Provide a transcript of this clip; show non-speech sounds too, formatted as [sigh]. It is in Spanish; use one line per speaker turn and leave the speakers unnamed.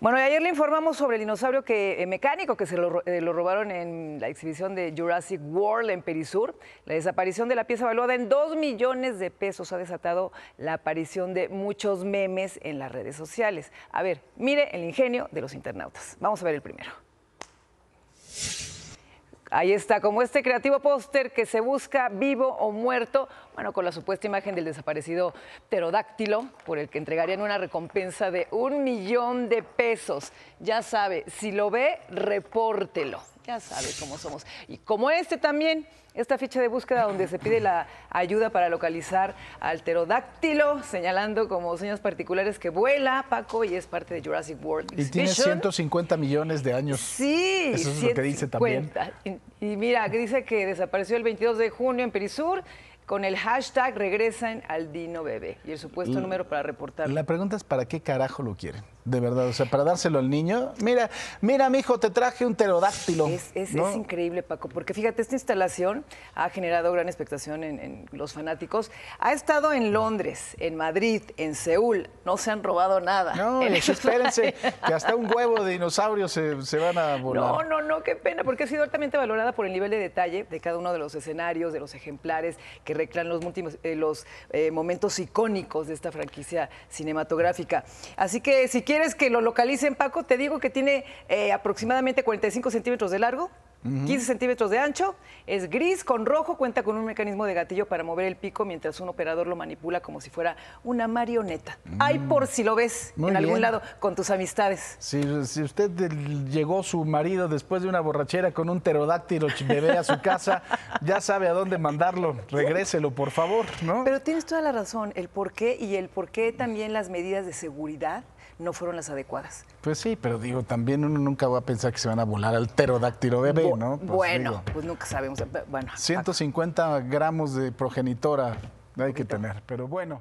Bueno, y ayer le informamos sobre el dinosaurio que, eh, mecánico que se eh, lo, robaron en la exhibición de Jurassic World en Perisur. La desaparición de la pieza evaluada en 2 millones de pesos ha desatado la aparición de muchos memes en las redes sociales. A ver, mire el ingenio de los internautas. Vamos a ver el primero. Ahí está, como este creativo póster que se busca vivo o muerto, bueno, con la supuesta imagen del desaparecido pterodáctilo, por el que entregarían una recompensa de un millón de pesos. Ya sabe, si lo ve, repórtelo sabes sabe cómo somos. Y como este también, esta ficha de búsqueda donde se pide la ayuda para localizar al pterodáctilo, señalando como señas particulares que vuela, Paco, y es parte de Jurassic World. Y tiene
150 millones de años. Sí. Eso es lo que dice también.
Y, y mira, dice que desapareció el 22 de junio en Perisur con el hashtag regresan al Dino Bebé y el supuesto número para reportar.
La pregunta es para qué carajo lo quieren, de verdad, o sea, para dárselo al niño. Mira, mira, mi hijo, te traje un pterodáctilo. Es,
increíble, Paco, porque fíjate, esta instalación ha generado gran expectación en, los fanáticos. Ha estado en Londres, en Madrid, en Seúl, no se han robado nada. No, [laughs] espérense, [laughs] que hasta
un huevo de dinosaurio se, van a volar. No,
no, no, qué pena, porque ha sido altamente valorada por el nivel de detalle de cada uno de los escenarios, de los ejemplares que Reclan los, eh, los eh, momentos icónicos de esta franquicia cinematográfica. Así que si quieres que lo localicen, Paco, te digo que tiene eh, aproximadamente 45 centímetros de largo, 15 centímetros de ancho, es gris con rojo, cuenta con un mecanismo de gatillo para mover el pico mientras un operador lo manipula como si fuera una marioneta. Mm. Hay por si lo ves en algún lado con tus amistades.
Si, usted llegó su marido después de una borrachera con un pterodáctilo bebé a su casa, [laughs] ya sabe a dónde mandarlo. Regréselo, por favor, Pero tienes toda
la razón, el por qué y el por qué también las medidas de seguridad no fueron las adecuadas.
Pues sí, pero digo, también uno nunca va a pensar que se van a volar al pterodáctilo de bebé, ¿no? Pues bueno, pues nunca sabemos. Eh, bueno, 150 gramos de progenitora hay que tener, pero bueno.